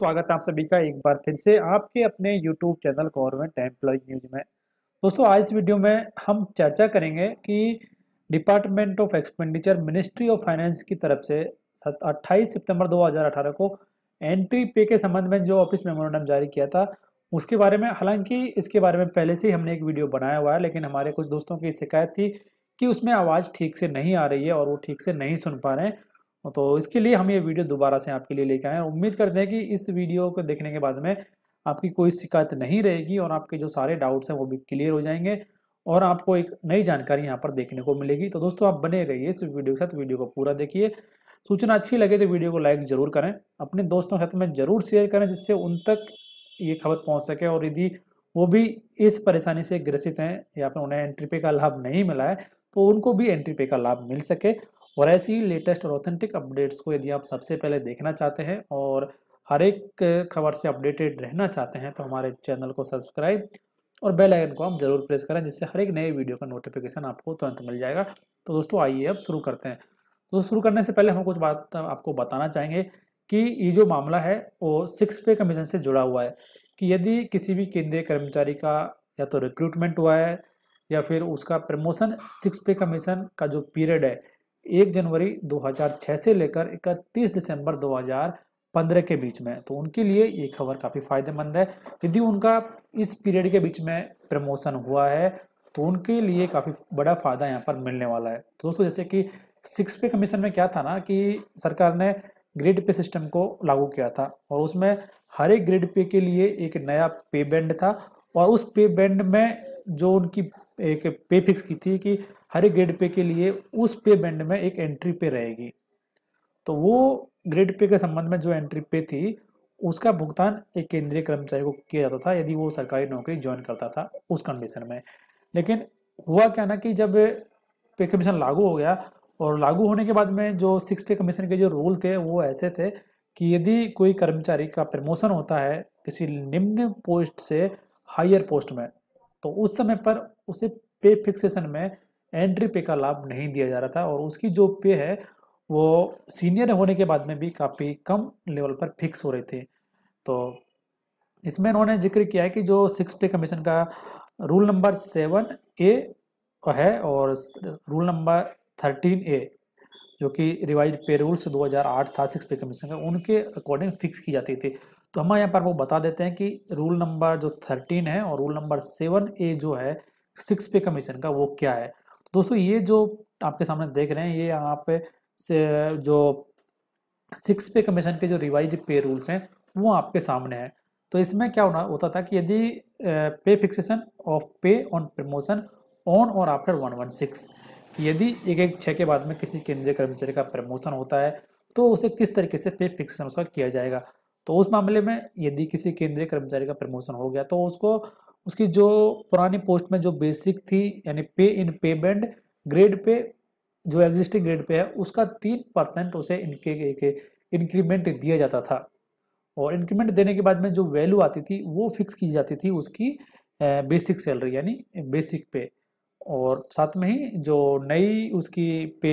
स्वागत है आप सभी का एक बार फिर से आपके अपने YouTube channel government employee news में दोस्तों आज इस वीडियो में हम चर्चा करेंगे कि Department of Expenditure Ministry of Finance की तरफ से 28 सितंबर 2018 को एंट्री पे के संबंध में जो ऑफिस मेमोरेंडम जारी किया था उसके बारे में हालांकि इसके बारे में पहले से ही हमने एक वीडियो बनाया हुआ है लेकिन हमारे कुछ दोस्तों की शिकायत थी कि उसमें आवाज़ ठीक से नहीं आ रही है और वो ठीक से नहीं सुन पा रहे हैं तो इसके लिए हम ये वीडियो दोबारा से आपके लिए लेके आए हैं उम्मीद करते हैं कि इस वीडियो को देखने के बाद में आपकी कोई शिकायत नहीं रहेगी और आपके जो सारे डाउट्स हैं वो भी क्लियर हो जाएंगे और आपको एक नई जानकारी यहाँ पर देखने को मिलेगी तो दोस्तों आप बने रहिए इस वीडियो के साथ वीडियो को पूरा देखिए सूचना अच्छी लगे तो वीडियो को लाइक जरूर करें अपने दोस्तों के साथ में जरूर शेयर करें जिससे उन तक ये खबर पहुँच सके और यदि वो भी इस परेशानी से ग्रसित हैं या फिर उन्हें एंट्री पे का लाभ नहीं मिला है तो उनको भी एंट्री पे का लाभ मिल सके और ऐसी ही लेटेस्ट और ऑथेंटिक अपडेट्स को यदि आप सबसे पहले देखना चाहते हैं और हर एक खबर से अपडेटेड रहना चाहते हैं तो हमारे चैनल को सब्सक्राइब और बेल आइकन को आप जरूर प्रेस करें जिससे हर एक नए वीडियो का नोटिफिकेशन आपको तुरंत मिल जाएगा तो दोस्तों आइए अब शुरू करते हैं तो शुरू करने से पहले हम कुछ बात आपको बताना चाहेंगे कि ये जो मामला है वो सिक्स पे कमीशन से जुड़ा हुआ है कि यदि किसी भी केंद्रीय कर्मचारी का या तो रिक्रूटमेंट हुआ है या फिर उसका प्रमोशन सिक्स पे कमीशन का जो पीरियड है एक जनवरी 2006 से लेकर 31 दिसंबर 2015 के बीच में तो उनके लिए ये खबर काफ़ी फायदेमंद है यदि उनका इस पीरियड के बीच में प्रमोशन हुआ है तो उनके लिए काफ़ी बड़ा फायदा यहाँ पर मिलने वाला है तो दोस्तों जैसे कि सिक्स पे कमीशन में क्या था ना कि सरकार ने ग्रेड पे सिस्टम को लागू किया था और उसमें हर एक ग्रेड पे के लिए एक नया पे बैंड था और उस पे बैंड में जो उनकी एक पे फिक्स की थी कि हर ग्रेड पे के लिए उस पे बैंड में एक एंट्री पे रहेगी तो वो ग्रेड पे के संबंध में जो एंट्री पे थी उसका भुगतान एक केंद्रीय कर्मचारी को किया जाता था यदि वो सरकारी नौकरी ज्वाइन करता था उस कंडीशन में लेकिन हुआ क्या ना कि जब पे कमीशन लागू हो गया और लागू होने के बाद में जो सिक्स पे कमीशन के जो रूल थे वो ऐसे थे कि यदि कोई कर्मचारी का प्रमोशन होता है किसी निम्न पोस्ट से हायर पोस्ट में तो उस समय पर उसे पे फिक्सेशन में एंट्री पे का लाभ नहीं दिया जा रहा था और उसकी जो पे है वो सीनियर होने के बाद में भी काफ़ी कम लेवल पर फिक्स हो रहे थे तो इसमें इन्होंने जिक्र किया है कि जो सिक्स पे कमीशन का रूल नंबर सेवन ए है और रूल नंबर थर्टीन ए जो कि रिवाइज पे रूल्स 2008 था सिक्स पे कमीशन का उनके अकॉर्डिंग फिक्स की जाती थी तो हम यहाँ पर वो बता देते हैं कि रूल नंबर जो थर्टीन है और रूल नंबर सेवन ए जो है सिक्स पे कमीशन का वो क्या है दोस्तों ये जो आपके सामने देख रहे हैं ये यहाँ पे से जो सिक्स पे कमीशन के जो रिवाइज पे रूल्स हैं वो आपके सामने हैं तो इसमें क्या होना होता था कि यदि pay fixation of pay on promotion on or after one one six यदि एक एक छः के बाद में किसी केंद्रीय कर्मचारी का प्रमोशन होता है तो उसे किस तरीके से पे फिक्सेशन उसका किया जाएगा तो उस मामले में यदि किसी केंद्रीय कर्मचारी का प्रमोशन हो गया तो उसको उसकी जो पुरानी पोस्ट में जो बेसिक थी यानी पे इन पे बैंड ग्रेड पे जो एग्जिस्टिंग ग्रेड पे है उसका तीन परसेंट उसे इनके के, इंक्रीमेंट दिया जाता था और इंक्रीमेंट देने के बाद में जो वैल्यू आती थी वो फिक्स की जाती थी उसकी बेसिक सैलरी यानी बेसिक पे और साथ में ही जो नई उसकी पे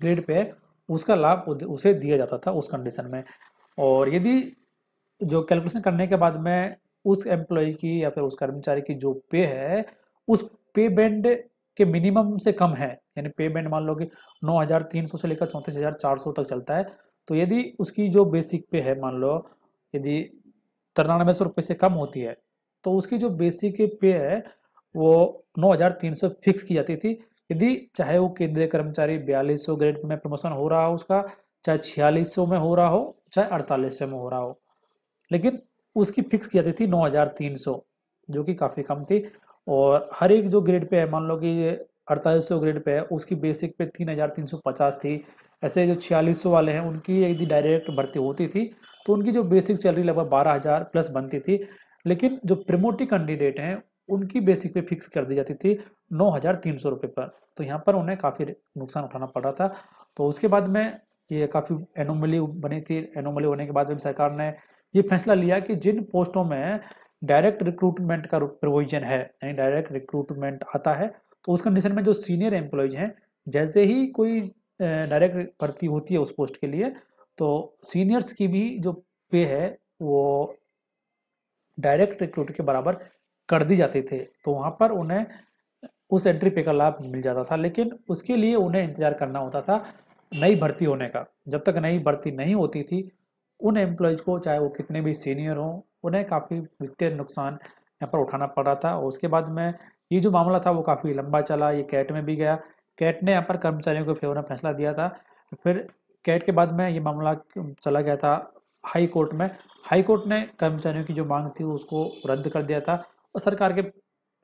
ग्रेड पे है उसका लाभ उसे दिया जाता था उस कंडीशन में और यदि जो कैलकुलेशन करने के बाद में उस एम्प्लॉय की या फिर उस कर्मचारी की जो पे है उस पे बैंड के मिनिमम से कम है यानी पे बैंड मान लो कि 9,300 से लेकर सौ तक चलता है तो यदि उसकी जो बेसिक पे है मान लो यदि तिरानवे सौ रुपये से कम होती है तो उसकी जो बेसिक पे है वो 9,300 फिक्स की जाती थी यदि चाहे वो केंद्रीय कर्मचारी बयालीस सौ ग्रेड में प्रमोशन हो रहा हो उसका चाहे छियालीस में हो रहा हो चाहे अड़तालीस में हो रहा हो लेकिन उसकी फिक्स की जाती थी सौ जो कि काफ़ी कम थी और हर एक जो ग्रेड पे है मान लो कि अड़तालीस सौ ग्रेड पे है उसकी बेसिक पे तीन हज़ार तीन सौ पचास थी ऐसे जो छियालीस सौ वाले हैं उनकी यदि डायरेक्ट भर्ती होती थी तो उनकी जो बेसिक सैलरी लगभग बारह हज़ार प्लस बनती थी लेकिन जो प्रमोटी कैंडिडेट हैं उनकी बेसिक पे फिक्स कर दी जाती थी नौ हज़ार तीन सौ रुपये पर तो यहाँ पर उन्हें काफ़ी नुकसान उठाना पड़ा था तो उसके बाद में ये काफ़ी एनोमली बनी थी एनोमली होने के बाद में सरकार ने ये फैसला लिया कि जिन पोस्टों में डायरेक्ट रिक्रूटमेंट का प्रोविजन है यानी डायरेक्ट रिक्रूटमेंट आता है तो उस कंडीशन में जो सीनियर एम्प्लॉयज हैं जैसे ही कोई डायरेक्ट भर्ती होती है उस पोस्ट के लिए तो सीनियर्स की भी जो पे है वो डायरेक्ट रिक्रूट के बराबर कर दी जाती थी तो वहाँ पर उन्हें उस एंट्री पे का लाभ मिल जाता था लेकिन उसके लिए उन्हें इंतज़ार करना होता था नई भर्ती होने का जब तक नई भर्ती नहीं होती थी उन एम्प्लॉयज़ को चाहे वो कितने भी सीनियर हों उन्हें काफ़ी वित्तीय नुकसान यहाँ पर उठाना पड़ रहा था और उसके बाद में ये जो मामला था वो काफ़ी लंबा चला ये कैट में भी गया कैट ने यहाँ पर कर्मचारियों के फेवर में फैसला दिया था फिर कैट के बाद में ये मामला चला गया था हाई कोर्ट में हाई कोर्ट ने कर्मचारियों की जो मांग थी उसको रद्द कर दिया था और सरकार के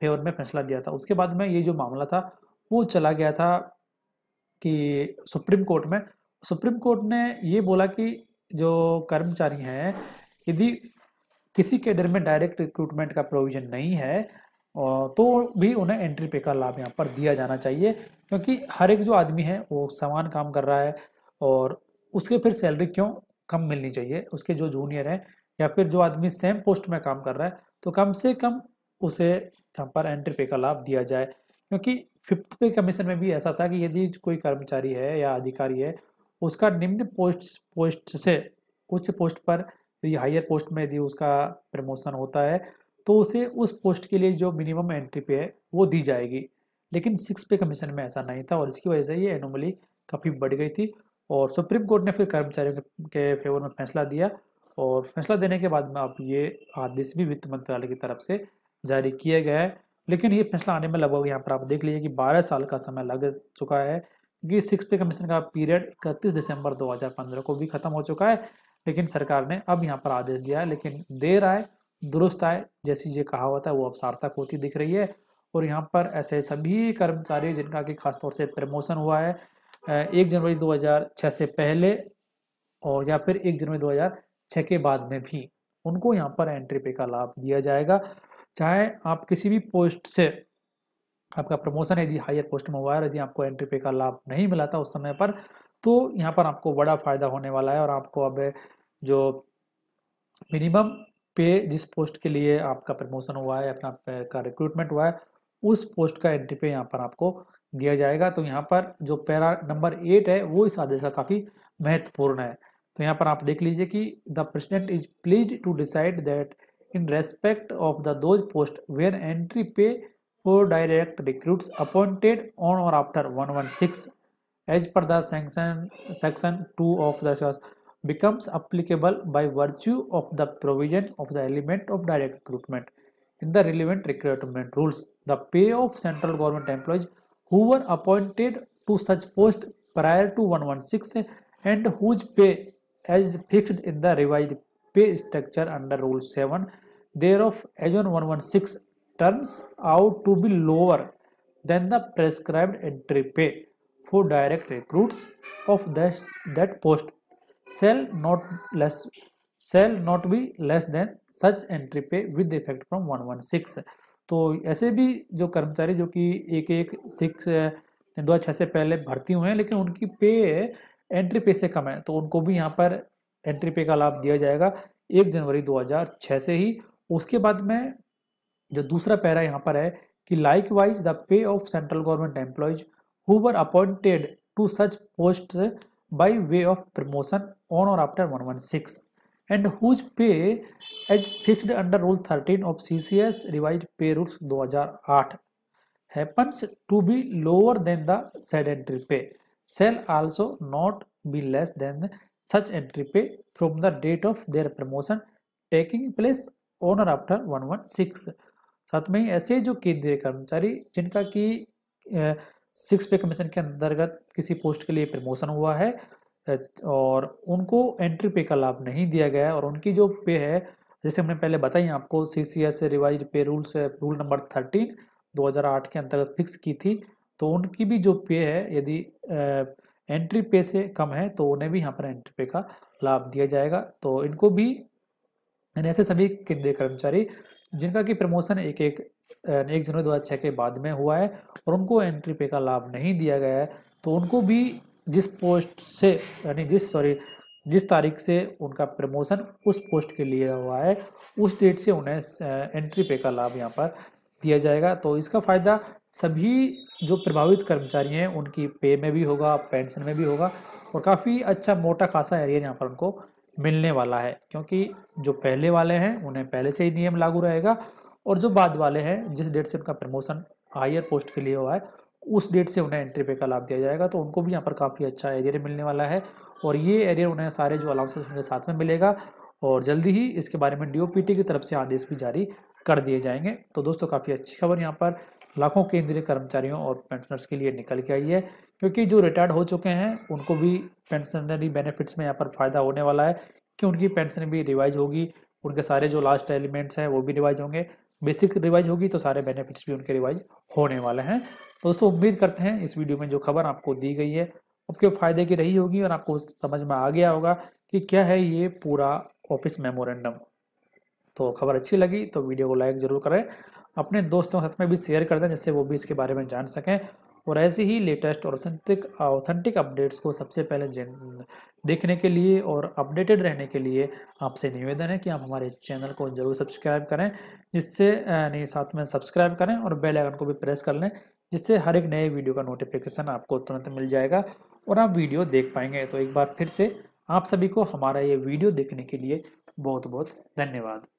फेवर में फैसला दिया था उसके बाद में ये जो मामला था वो चला गया था कि सुप्रीम कोर्ट में सुप्रीम कोर्ट ने ये बोला कि जो कर्मचारी हैं यदि किसी कैडर में डायरेक्ट रिक्रूटमेंट का प्रोविजन नहीं है तो भी उन्हें एंट्री पे का लाभ यहाँ पर दिया जाना चाहिए क्योंकि हर एक जो आदमी है वो समान काम कर रहा है और उसके फिर सैलरी क्यों कम मिलनी चाहिए उसके जो जूनियर हैं या फिर जो आदमी सेम पोस्ट में काम कर रहा है तो कम से कम उसे यहाँ पर एंट्री पे का लाभ दिया जाए क्योंकि फिफ्थ पे कमीशन में भी ऐसा था कि यदि कोई कर्मचारी है या अधिकारी है उसका निम्न पोस्ट पोस्ट से उच्च पोस्ट पर यदि हायर पोस्ट में यदि उसका प्रमोशन होता है तो उसे उस पोस्ट के लिए जो मिनिमम एंट्री पे है वो दी जाएगी लेकिन सिक्स पे कमीशन में ऐसा नहीं था और इसकी वजह से ये एनोमली काफ़ी बढ़ गई थी और सुप्रीम कोर्ट ने फिर कर्मचारियों के फेवर में फैसला दिया और फैसला देने के बाद में अब ये आदेश भी वित्त मंत्रालय की तरफ से जारी किया गया है लेकिन ये फैसला आने में लगभग यहाँ पर आप देख लीजिए कि 12 साल का समय लग चुका है क्योंकि सिक्स पे कमीशन का पीरियड इकतीस दिसंबर 2015 को भी खत्म हो चुका है लेकिन सरकार ने अब यहाँ पर आदेश दिया है लेकिन देर आए दुरुस्त आए जैसी ये कहावत है वो अब सार्थक होती दिख रही है और यहाँ पर ऐसे सभी कर्मचारी जिनका कि खासतौर से प्रमोशन हुआ है एक जनवरी 2006 से पहले और या फिर एक जनवरी 2006 के बाद में भी उनको यहाँ पर एंट्री पे का लाभ दिया जाएगा चाहे आप किसी भी पोस्ट से आपका प्रमोशन यदि हायर पोस्ट में हुआ है यदि आपको एंट्री पे का लाभ नहीं मिला था उस समय पर तो यहाँ पर आपको बड़ा फायदा होने वाला है और आपको अब जो मिनिमम पे जिस पोस्ट के लिए आपका प्रमोशन हुआ है अपना का रिक्रूटमेंट हुआ है उस पोस्ट का एंट्री पे यहाँ पर आपको दिया जाएगा तो यहाँ पर जो पैरा नंबर एट है वो इस आदेश का काफ़ी महत्वपूर्ण है तो यहाँ पर आप देख लीजिए कि the president is please to decide that in respect of the those post where entry pay four direct recruits appointed on or after 116 as per the sanction, section 2 of the source becomes applicable by virtue of the provision of the element of direct recruitment in the relevant recruitment rules. The pay of central government employees who were appointed to such post prior to 116 and whose pay as fixed in the revised pay structure under Rule 7 thereof as on 116 turns out to be lower than the prescribed entry pay for direct recruits of that, that post shall not less shall not be less than such entry pay with effect from 116 तो ऐसे भी जो कर्मचारी जो कि एक एक six दो हजार छः से पहले भर्ती हुए हैं लेकिन उनकी पे एंट्री पे से कम है तो उनको भी यहाँ पर एंट्री पे का लाभ दिया जाएगा एक जनवरी 2006 से ही उसके बाद में जो दूसरा पैरा यहाँ पर है कि likewise the pay of central government employees who were appointed to such post by way of promotion on or after one one six and whose pay as fixed under rule thirteen of CCS revised pay rules दो हजार आठ happens to be lower than the said entry pay shall also not be less than such entry pay from the date of their promotion taking place on or after one one six साथ में ही ऐसे जो केंद्रीय कर्मचारी जिनका कि six पे commission के अंतर्गत किसी पोस्ट के लिए प्रमोशन हुआ है और उनको एंट्री पे का लाभ नहीं दिया गया है और उनकी जो पे है जैसे हमने पहले बताई आपको C C S revised pay rules rule number thirteen 2008 के अंतर्गत फिक्स की थी तो उनकी भी जो पे है यदि एंट्री पे से कम है तो उन्हें भी यहाँ पर एंट्री पे का लाभ दिया जाएगा तो इनको भी यानी ऐसे सभी केंद्रीय कर्मचारी जिनका कि प्रमोशन एक एक एक जनवरी दो हज़ार छः के बाद में हुआ है और उनको एंट्री पे का लाभ नहीं दिया गया है तो उनको भी जिस पोस्ट से यानी जिस सॉरी जिस तारीख से उनका प्रमोशन उस पोस्ट के लिए हुआ है उस डेट से उन्हें एंट्री पे का लाभ यहाँ पर दिया जाएगा तो इसका फ़ायदा सभी जो प्रभावित कर्मचारी हैं उनकी पे में भी होगा पेंशन में भी होगा और काफ़ी अच्छा मोटा खासा एरियर यहाँ पर उनको मिलने वाला है क्योंकि जो पहले वाले हैं उन्हें पहले से ही नियम लागू रहेगा और जो बाद वाले हैं जिस डेट से उनका प्रमोशन हायर पोस्ट के लिए हुआ है उस डेट से उन्हें एंट्री पे का लाभ दिया जाएगा तो उनको भी यहाँ पर काफ़ी अच्छा एरियर मिलने वाला है और ये एरियर उन्हें सारे जो अलाउंसेस उनके साथ में मिलेगा और जल्दी ही इसके बारे में डी की तरफ से आदेश भी जारी कर दिए जाएंगे तो दोस्तों काफ़ी अच्छी खबर यहाँ पर लाखों केंद्रीय कर्मचारियों और पेंशनर्स के लिए निकल के आई है क्योंकि जो रिटायर्ड हो चुके हैं उनको भी पेंशनरी बेनिफिट्स में यहाँ पर फ़ायदा होने वाला है कि उनकी पेंशन भी रिवाइज होगी उनके सारे जो लास्ट एलिमेंट्स हैं वो भी रिवाइज होंगे बेसिक रिवाइज होगी तो सारे बेनिफिट्स भी उनके रिवाइज होने वाले हैं दोस्तों उम्मीद करते हैं इस वीडियो में जो खबर आपको दी गई है आपके फ़ायदे की रही होगी और आपको समझ में आ गया होगा कि क्या है ये पूरा ऑफिस मेमोरेंडम तो खबर अच्छी लगी तो वीडियो को लाइक ज़रूर करें अपने दोस्तों के साथ में भी शेयर कर दें जिससे वो भी इसके बारे में जान सकें और ऐसे ही लेटेस्ट और ऑथेंटिक ऑथेंटिक अपडेट्स को सबसे पहले देखने के लिए और अपडेटेड रहने के लिए आपसे निवेदन है कि आप हमारे चैनल को जरूर सब्सक्राइब करें जिससे नहीं साथ में सब्सक्राइब करें और बेल आइकन को भी प्रेस कर लें जिससे हर एक नए वीडियो का नोटिफिकेशन आपको तुरंत मिल जाएगा और आप वीडियो देख पाएंगे तो एक बार फिर से आप सभी को हमारा ये वीडियो देखने के लिए बहुत बहुत धन्यवाद